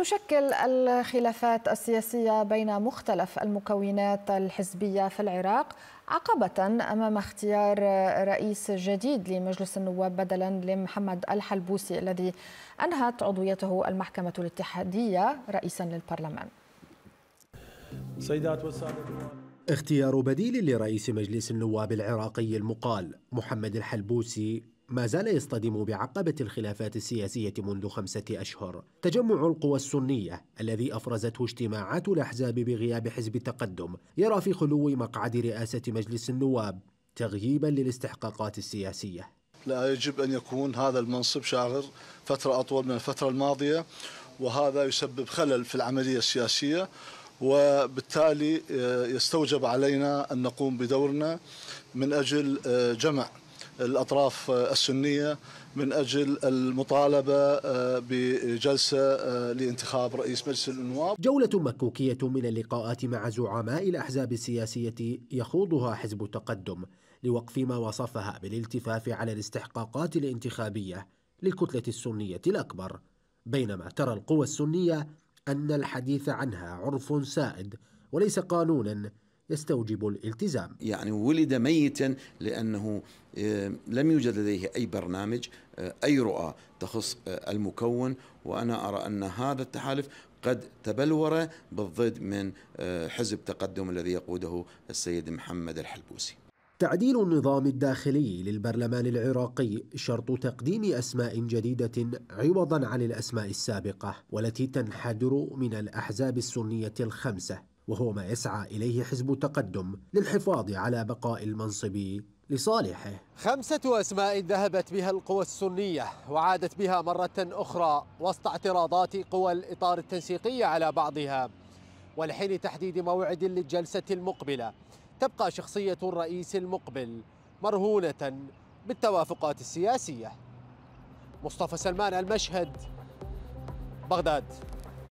تشكل الخلافات السياسية بين مختلف المكونات الحزبية في العراق عقبة أمام اختيار رئيس جديد لمجلس النواب بدلا لمحمد الحلبوسي الذي أنهت عضويته المحكمة الاتحادية رئيسا للبرلمان سيدات اختيار بديل لرئيس مجلس النواب العراقي المقال محمد الحلبوسي ما زال يصطدم بعقبة الخلافات السياسية منذ خمسة أشهر تجمع القوى السنية الذي أفرزته اجتماعات الأحزاب بغياب حزب التقدم يرى في خلو مقعد رئاسة مجلس النواب تغييبا للاستحقاقات السياسية لا يجب أن يكون هذا المنصب شاغر فترة أطول من الفترة الماضية وهذا يسبب خلل في العملية السياسية وبالتالي آه، يستوجب علينا أن نقوم بدورنا من أجل آه، جمع الأطراف آه، السنية من أجل المطالبة آه، بجلسة آه، لانتخاب رئيس مجلس النواب جولة مكوكية من اللقاءات مع زعماء الأحزاب السياسية يخوضها حزب التقدم لوقف ما وصفها بالالتفاف على الاستحقاقات الانتخابية للكتلة السنية الأكبر بينما ترى القوى السنية أن الحديث عنها عرف سائد وليس قانونا يستوجب الالتزام يعني ولد ميتا لأنه آه، لم يوجد لديه أي برنامج آه، أي رؤى تخص آه، المكون وأنا أرى أن هذا التحالف قد تبلور بالضد من حزب تقدم الذي يقوده السيد محمد الحلبوسي تعديل النظام الداخلي للبرلمان العراقي شرط تقديم اسماء جديده عوضا عن الاسماء السابقه والتي تنحدر من الاحزاب السنيه الخمسه وهو ما يسعى إليه حزب التقدم للحفاظ على بقاء المنصب لصالحه خمسة أسماء ذهبت بها القوى السنية وعادت بها مرة أخرى وسط اعتراضات قوى الإطار التنسيقي على بعضها ولحين تحديد موعد للجلسة المقبلة تبقى شخصية الرئيس المقبل مرهونة بالتوافقات السياسية مصطفى سلمان المشهد بغداد